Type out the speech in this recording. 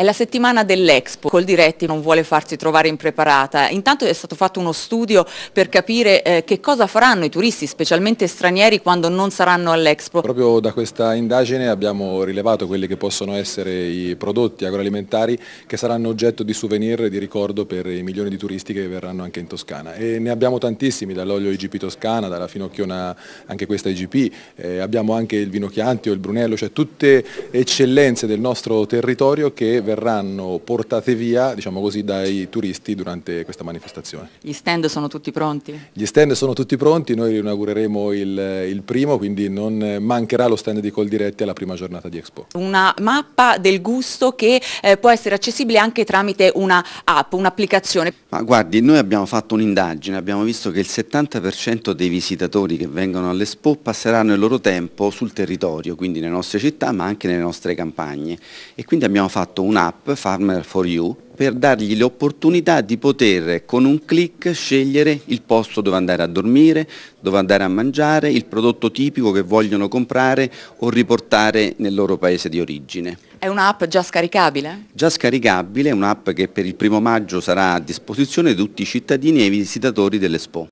È la settimana dell'Expo, col diretti non vuole farsi trovare impreparata. Intanto è stato fatto uno studio per capire eh, che cosa faranno i turisti, specialmente stranieri, quando non saranno all'Expo. Proprio da questa indagine abbiamo rilevato quelli che possono essere i prodotti agroalimentari che saranno oggetto di souvenir e di ricordo per i milioni di turisti che verranno anche in Toscana. E ne abbiamo tantissimi, dall'olio IGP Toscana, dalla finocchiona anche questa IGP, eh, abbiamo anche il vino Chianti o il Brunello, cioè tutte eccellenze del nostro territorio che verranno portate via diciamo così, dai turisti durante questa manifestazione. Gli stand sono tutti pronti? Gli stand sono tutti pronti, noi inaugureremo il, il primo, quindi non mancherà lo stand di Coldiretti alla prima giornata di Expo. Una mappa del gusto che eh, può essere accessibile anche tramite una app, un'applicazione. Ma guardi, noi abbiamo fatto un'indagine, abbiamo visto che il 70% dei visitatori che vengono all'Expo passeranno il loro tempo sul territorio, quindi nelle nostre città ma anche nelle nostre campagne e quindi abbiamo fatto un un'app, Farmer for You, per dargli l'opportunità di poter con un clic scegliere il posto dove andare a dormire, dove andare a mangiare, il prodotto tipico che vogliono comprare o riportare nel loro paese di origine. È un'app già scaricabile? Già scaricabile, un'app che per il primo maggio sarà a disposizione di tutti i cittadini e i visitatori dell'Expo.